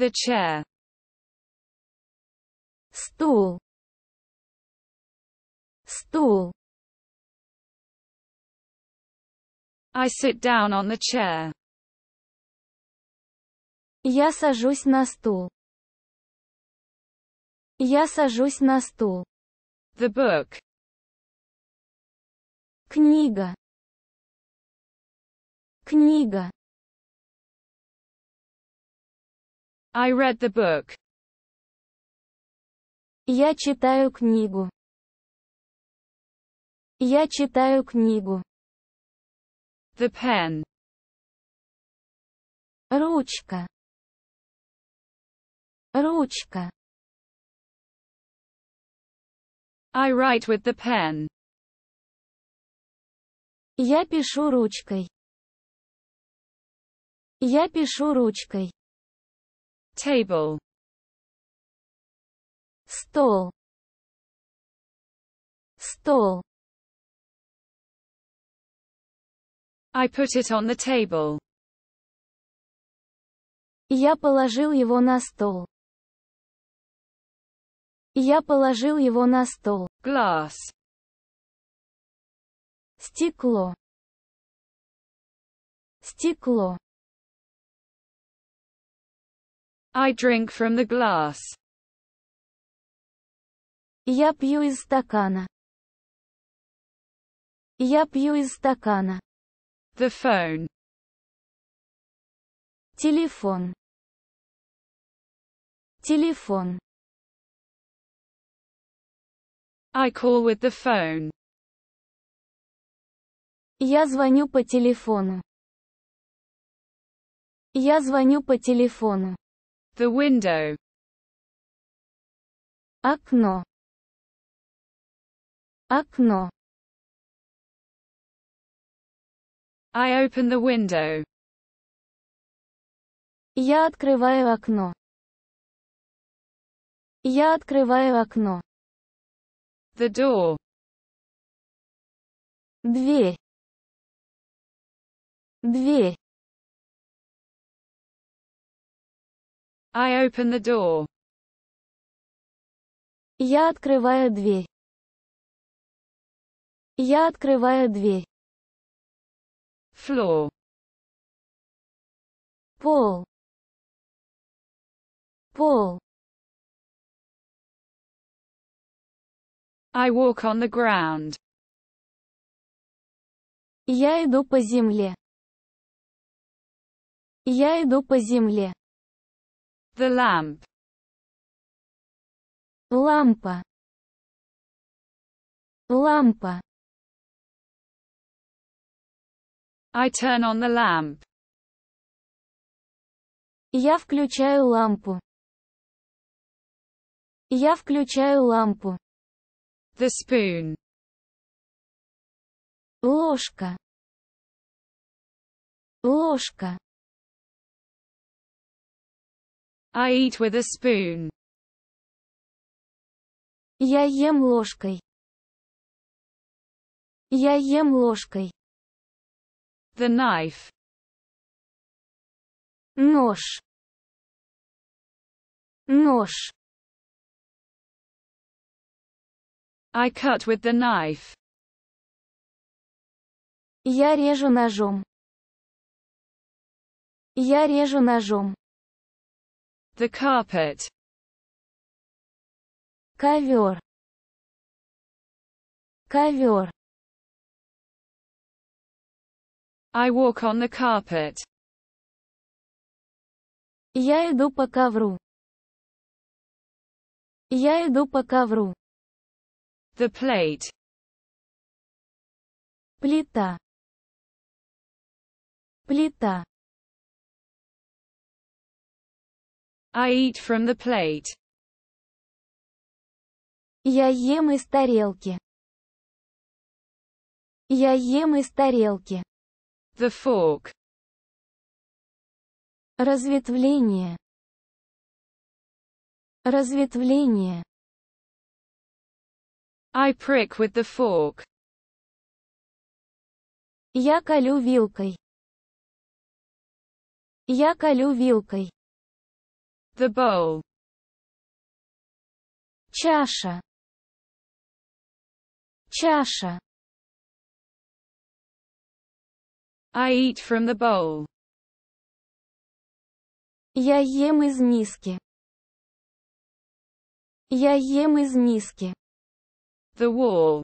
The chair stool stool I sit down on the chair. Я сажусь на стул. Я сажусь на стул. The book. Книга. Книга. I read the book. Я читаю книгу. Я читаю книгу. The pen. Ручка. Ручка. I write with the pen. Я пишу ручкой. Я пишу ручкой table стол стол I put it on the table. Я положил его на стол. Я положил его на стол. Glass. Стекло. Стекло. I drink from the glass. Я пью из стакана. Я пью из стакана. The phone. Телефон. Телефон. I call with the phone. Я звоню по телефону. Я звоню по телефону. The window. Окно. Окно. I open the window. Я открываю окно. Я открываю окно. The door. Дверь. Дверь. I open the door. Я открываю дверь. Я открываю дверь. Floor. Пол. Пол. I walk on the ground. Я иду по земле. Я иду по земле. The lamp. Лампа. Лампа. I turn on the lamp. Я включаю лампу. Я включаю лампу. The spoon. Ложка. Ложка. I eat with a spoon. Я ем ложкой. Я ем ложкой. The knife. Нож. Нож. I cut with the knife. Я режу ножом. Я режу ножом. The carpet. Ковер. Ковер. I walk on the carpet. Я иду по ковру. Я иду по ковру. The plate. Плита. Плита. I eat from the plate. Я ем из тарелки. Я ем из тарелки. The fork. Разветвление. Разветвление. I prick with the fork. Я колю вилкой. Я колю вилкой. The bowl. Чаша. Чаша. I eat from the bowl. Я ем из миски. Я ем из миски. The wall.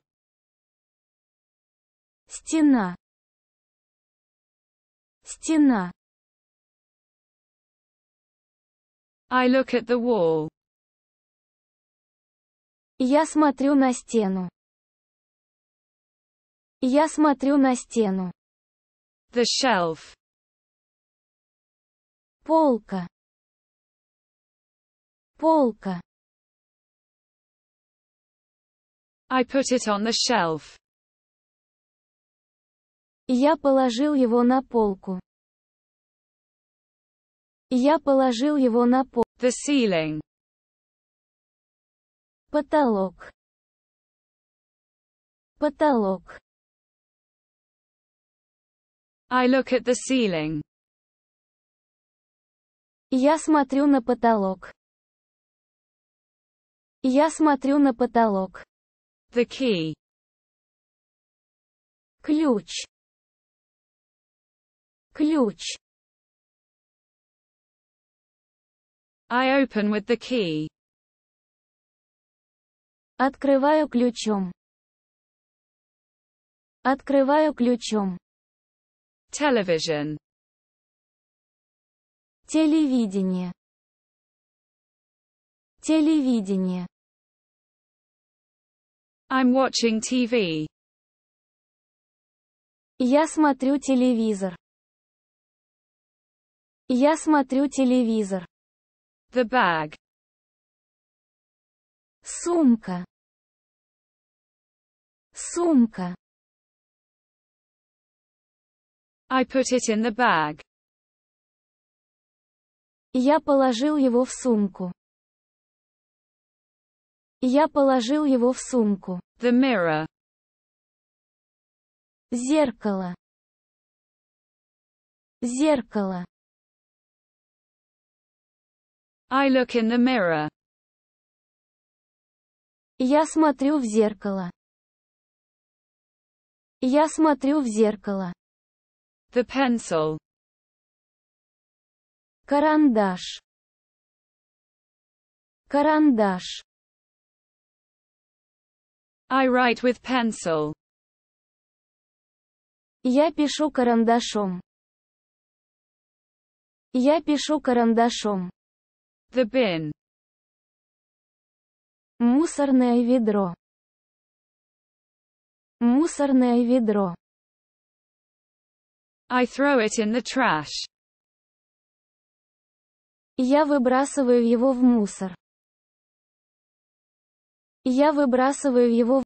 Стена. Стена. I look at the wall. Я смотрю на стену. Я смотрю на стену. The shelf. Полка. Полка. I put it on the shelf. Я положил его на полку. Я положил его на пол. The ceiling. Потолок. Потолок. I look at the ceiling. Я смотрю на потолок. Я смотрю на потолок. The key. Ключ. Ключ. I open with the key. Открываю ключом. Открываю ключом. Television. Телевидение. Телевидение. I'm watching TV. Я смотрю телевизор. Я смотрю телевизор. The bag. Сумка. Сумка. I put it in the bag. Я положил его в сумку. Я положил его в сумку. The mirror. Зеркало. Зеркало. I look in the mirror. Я смотрю в зеркало. Я смотрю в зеркало. The pencil. Карандаш. Карандаш. I write with pencil. Я пишу карандашом. Я пишу карандашом. The bin. Мусорное ведро. Мусорное ведро. I throw it in the trash. Я выбрасываю его в мусор. Я выбрасываю его в